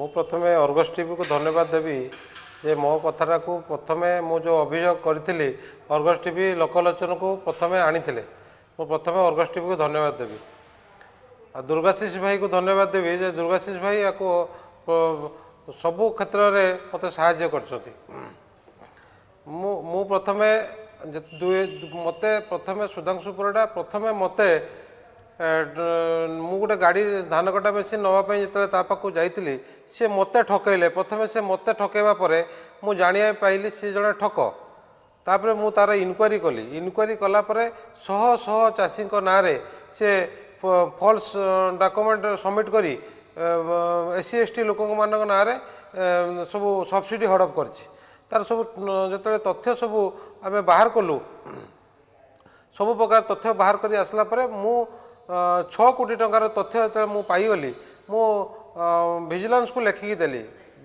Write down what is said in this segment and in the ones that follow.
ମୁଁ ପ୍ରଥମେ ଅର୍ଗସ୍ ଟିଭିକୁ ଧନ୍ୟବାଦ ଦେବି ଯେ ମୋ କଥାଟାକୁ ପ୍ରଥମେ ମୁଁ ଯେଉଁ ଅଭିଯୋଗ କରିଥିଲି ଅର୍ଗସ୍ ଟିଭି ଲୋକଲୋଚନକୁ ପ୍ରଥମେ ଆଣିଥିଲେ ମୁଁ ପ୍ରଥମେ ଅର୍ଗସ୍ ଟିଭିକୁ ଧନ୍ୟବାଦ ଦେବି ଆଉ ଦୁର୍ଗାଶିଷ ଭାଇକୁ ଧନ୍ୟବାଦ ଦେବି ଯେ ଦୁର୍ଗାଶିଷ ଭାଇ ଆକୁ ସବୁ କ୍ଷେତ୍ରରେ ମୋତେ ସାହାଯ୍ୟ କରିଛନ୍ତି ମୁଁ ମୁଁ ପ୍ରଥମେ ମୋତେ ପ୍ରଥମେ ସୁଧାଂଶୁ ପରିଡ଼ା ପ୍ରଥମେ ମୋତେ ମୁଁ ଗୋଟେ ଗାଡ଼ି ଧାନ କଟା ମେସିନ୍ ନେବା ପାଇଁ ଯେତେବେଳେ ତା ପାଖକୁ ଯାଇଥିଲି ସେ ମୋତେ ଠକେଇଲେ ପ୍ରଥମେ ସେ ମୋତେ ଠକେଇବା ପରେ ମୁଁ ଜାଣିବା ପାଇଲି ସେ ଜଣେ ଠକ ତାପରେ ମୁଁ ତାର ଇନକ୍ୱାରି କଲି ଇନକ୍ୱାରି କଲାପରେ ଶହ ଶହ ଚାଷୀଙ୍କ ନାଁରେ ସେ ଫଲ୍ସ ଡକ୍ୟୁମେଣ୍ଟ ସବମିଟ୍ କରି ଏସ୍ ସି ଏସ୍ ଟି ଲୋକମାନଙ୍କ ନାଁରେ ସବୁ ସବସିଡ଼ି ହଡ଼ପ କରିଛି ତାର ସବୁ ଯେତେବେଳେ ତଥ୍ୟ ସବୁ ଆମେ ବାହାର କଲୁ ସବୁ ପ୍ରକାର ତଥ୍ୟ ବାହାର କରି ଆସିଲା ପରେ ମୁଁ ଛଅ କୋଟି ଟଙ୍କାର ତଥ୍ୟ ଯେତେବେଳେ ମୁଁ ପାଇଗଲି ମୁଁ ଭିଜିଲାନ୍ସକୁ ଲେଖିକି ଦେଲି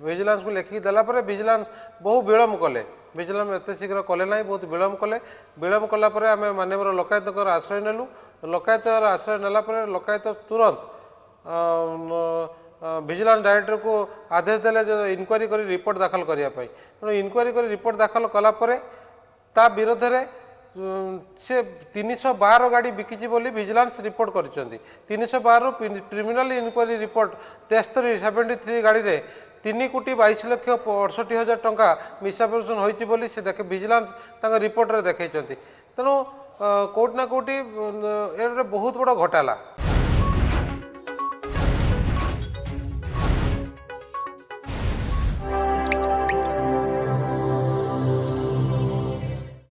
ଭିଜିଲାନ୍ସକୁ ଲେଖିକି ଦେଲା ପରେ ଭିଜିଲାନ୍ସ ବହୁ ବିଳମ୍ବ କଲେ ଭିଜିଲାନ୍ସ ଏତେ ଶୀଘ୍ର କଲେ ନାହିଁ ବହୁତ ବିଳମ୍ବ କଲେ ବିଳମ୍ବ କଲା ପରେ ଆମେ ମାନ୍ୟବର ଲୋକାୟତଙ୍କର ଆଶ୍ରୟ ନେଲୁ ଲୋକାୟତର ଆଶ୍ରୟ ନେଲା ପରେ ଲୋକାୟତ ତୁରନ୍ତ ଭିଜିଲାନ୍ସ ଡାଇରେକ୍ଟରକୁ ଆଦେଶ ଦେଲେ ଯେ ଇନକ୍ୱାରି କରି ରିପୋର୍ଟ ଦାଖଲ କରିବା ପାଇଁ ତେଣୁ ଇନକ୍ୱାରି କରି ରିପୋର୍ଟ ଦାଖଲ କଲା ତା ବିରୋଧରେ সে তিনশো বার গাড়ি বিকিছি বলে ভিজিলান্স রিপোর্ট করছেন তিনশো বার ক্রিমিনাল ইনকোয়ারি রিপোর্ট তেস্তরি সেভেন্টি থ্রি গাড়ি তিন কোটি বাইশ লক্ষ অড়ষট্টি হাজার টঙ্কা মিসআপরেসন হয়েছে বলে সে দেখে ভিজিলান্স তাঁর রিপোর্টরে দেখাইছেন তেমন কোটি না কোটি এটা বহুত বড় ঘটালা